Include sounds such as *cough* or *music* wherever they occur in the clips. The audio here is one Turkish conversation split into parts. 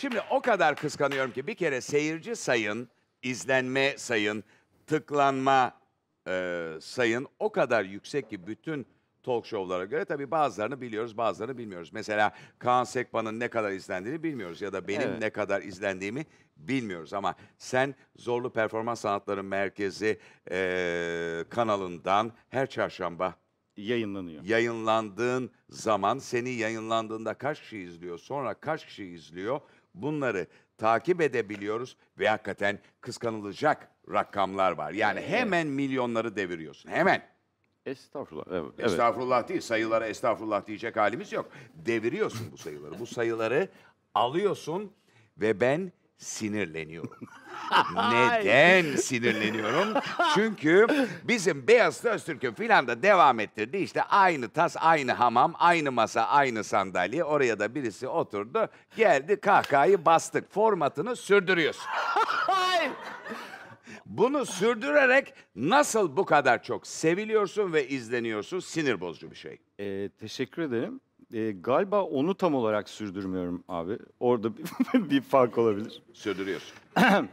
Şimdi o kadar kıskanıyorum ki bir kere seyirci sayın, izlenme sayın, tıklanma e, sayın o kadar yüksek ki bütün talk show'lara göre tabii bazılarını biliyoruz bazılarını bilmiyoruz. Mesela Kaan Sekman'ın ne kadar izlendiğini bilmiyoruz ya da benim Evet. ne kadar izlendiğimi bilmiyoruz. Ama sen Zorlu Performans Sanatları Merkezi e, kanalından her çarşamba Yayınlanıyor. yayınlandığın zaman seni yayınlandığında kaç kişi izliyor sonra kaç kişi izliyor bunları takip edebiliyoruz ve hakikaten kıskanılacak rakamlar var. Yani hemen milyonları deviriyorsun. Hemen. Estağfurullah. Evet. Estağfurullah değil. Sayılara estağfurullah diyecek halimiz yok. Deviriyorsun bu sayıları. Bu sayıları alıyorsun ve ben sinirleniyorum. *laughs* Neden sinirleniyorum? Çünkü bizim Beyazlı Öztürk'ün filan da devam ettirdi. İşte aynı tas, aynı hamam, aynı masa, aynı sandalye. Oraya da birisi oturdu. Geldi kahkahayı bastık. Formatını sürdürüyorsun. Bunu sürdürerek nasıl bu kadar çok seviliyorsun ve izleniyorsun? Sinir bozucu bir şey. Ee, teşekkür ederim e, galiba onu tam olarak sürdürmüyorum abi. Orada bir, *laughs* bir fark olabilir. Sürdürüyorsun. *clears throat*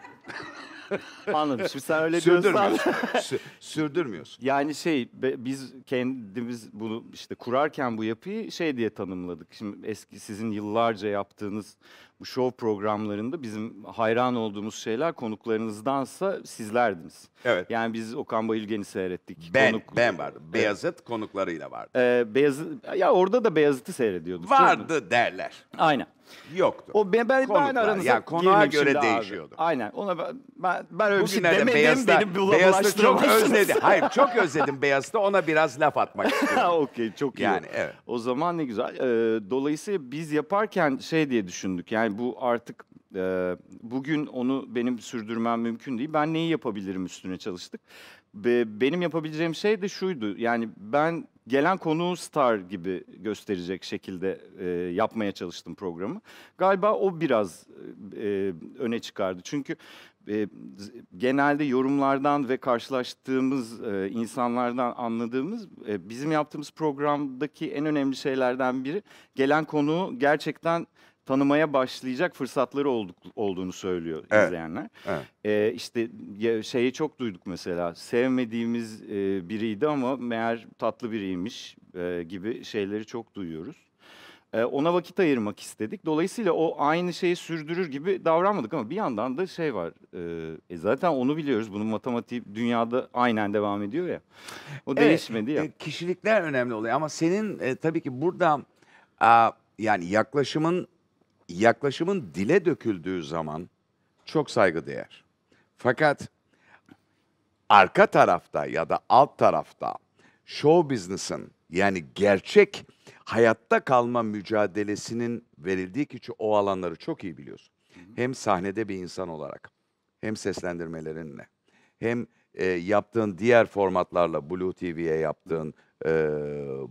Anladım. Şimdi sen öyle diyorsan. *laughs* Sü sürdürmüyorsun. Yani şey biz kendimiz bunu işte kurarken bu yapıyı şey diye tanımladık. Şimdi eski sizin yıllarca yaptığınız bu show programlarında bizim hayran olduğumuz şeyler konuklarınızdansa sizlerdiniz. Evet. Yani biz Okan Bayülgen'i seyrettik. Ben, Konuk... ben vardım. Evet. Beyazıt konuklarıyla vardı. Ee, Beyazıt, ya orada da Beyazıt'ı seyrediyorduk. Vardı derler. Aynen. Yoktu. O ben ben, Konuklar, ben aranıza yani konuğa göre değişiyordu. Abi. Aynen. Ona ben ben, ben öyle Bugünlerde bir şey demedim Beyaz'da, benim çok özledi. *laughs* Hayır çok özledim Beyaz'da ona biraz laf atmak *laughs* istiyorum. Okey çok iyi. Yani evet. O zaman ne güzel. Ee, dolayısıyla biz yaparken şey diye düşündük. Yani yani bu artık e, bugün onu benim sürdürmem mümkün değil. Ben neyi yapabilirim üstüne çalıştık. Be, benim yapabileceğim şey de şuydu. Yani ben gelen konuğu star gibi gösterecek şekilde e, yapmaya çalıştım programı. Galiba o biraz e, öne çıkardı. Çünkü e, genelde yorumlardan ve karşılaştığımız e, insanlardan anladığımız e, bizim yaptığımız programdaki en önemli şeylerden biri gelen konuğu gerçekten tanımaya başlayacak fırsatları olduk, olduğunu söylüyor evet. izleyenler. Evet. Ee, işte ya, şeyi çok duyduk mesela sevmediğimiz e, biriydi ama meğer tatlı biriymiş e, gibi şeyleri çok duyuyoruz. E, ona vakit ayırmak istedik. Dolayısıyla o aynı şeyi sürdürür gibi davranmadık ama bir yandan da şey var. E, e zaten onu biliyoruz. Bunun matematiği dünyada aynen devam ediyor ya. O evet, değişmedi ya. E, kişilikler önemli oluyor ama senin e, tabii ki burada... A, yani yaklaşımın yaklaşımın dile döküldüğü zaman çok saygı değer. Fakat arka tarafta ya da alt tarafta show business'ın yani gerçek hayatta kalma mücadelesinin verildiği ki o alanları çok iyi biliyorsun. Hem sahnede bir insan olarak hem seslendirmelerinle hem e, yaptığın diğer formatlarla Blue TV'ye yaptığın e,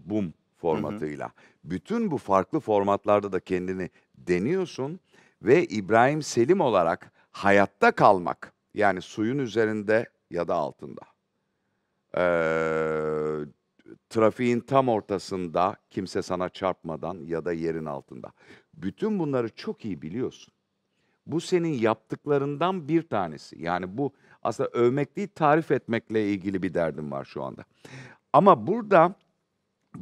Boom formatıyla. Hı hı. Bütün bu farklı formatlarda da kendini deniyorsun ve İbrahim Selim olarak hayatta kalmak yani suyun üzerinde ya da altında. Ee, trafiğin tam ortasında kimse sana çarpmadan ya da yerin altında. Bütün bunları çok iyi biliyorsun. Bu senin yaptıklarından bir tanesi. Yani bu aslında övmek değil tarif etmekle ilgili bir derdim var şu anda. Ama burada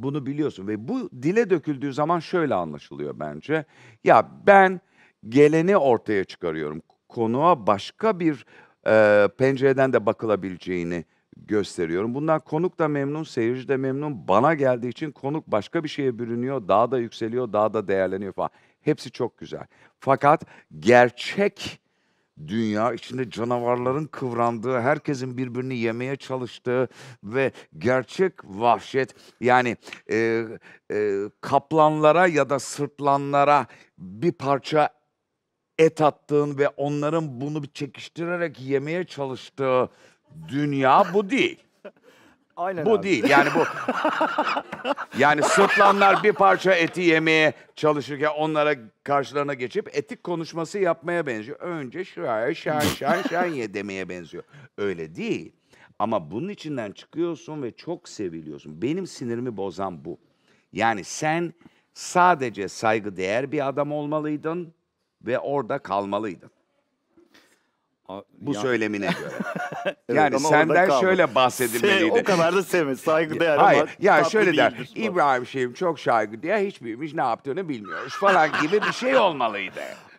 bunu biliyorsun ve bu dile döküldüğü zaman şöyle anlaşılıyor bence. Ya ben geleni ortaya çıkarıyorum. Konuğa başka bir e, pencereden de bakılabileceğini gösteriyorum. Bundan konuk da memnun, seyirci de memnun. Bana geldiği için konuk başka bir şeye bürünüyor, daha da yükseliyor, daha da değerleniyor falan. Hepsi çok güzel. Fakat gerçek dünya içinde canavarların kıvrandığı, herkesin birbirini yemeye çalıştığı ve gerçek vahşet yani e, e, kaplanlara ya da sırtlanlara bir parça et attığın ve onların bunu bir çekiştirerek yemeye çalıştığı dünya bu değil. Aynen bu abi. değil yani bu. *laughs* yani sırtlanlar bir parça eti yemeye çalışırken onlara karşılarına geçip etik konuşması yapmaya benziyor. Önce şan şan şan şan ye demeye benziyor. Öyle değil. Ama bunun içinden çıkıyorsun ve çok seviliyorsun. Benim sinirimi bozan bu. Yani sen sadece saygı değer bir adam olmalıydın ve orada kalmalıydın. Bu ya- söylemine göre. *laughs* yani ama senden kaldı. şöyle Se- bahsedilmeliydi. o kadar da sevmez. Saygıdeğer ama Hayır ya tatlı şöyle der. değildir. İbrahim Şeyh'im çok şaygı diye hiç büyümüş ne yaptığını bilmiyoruz falan gibi bir şey olmalıydı. *laughs*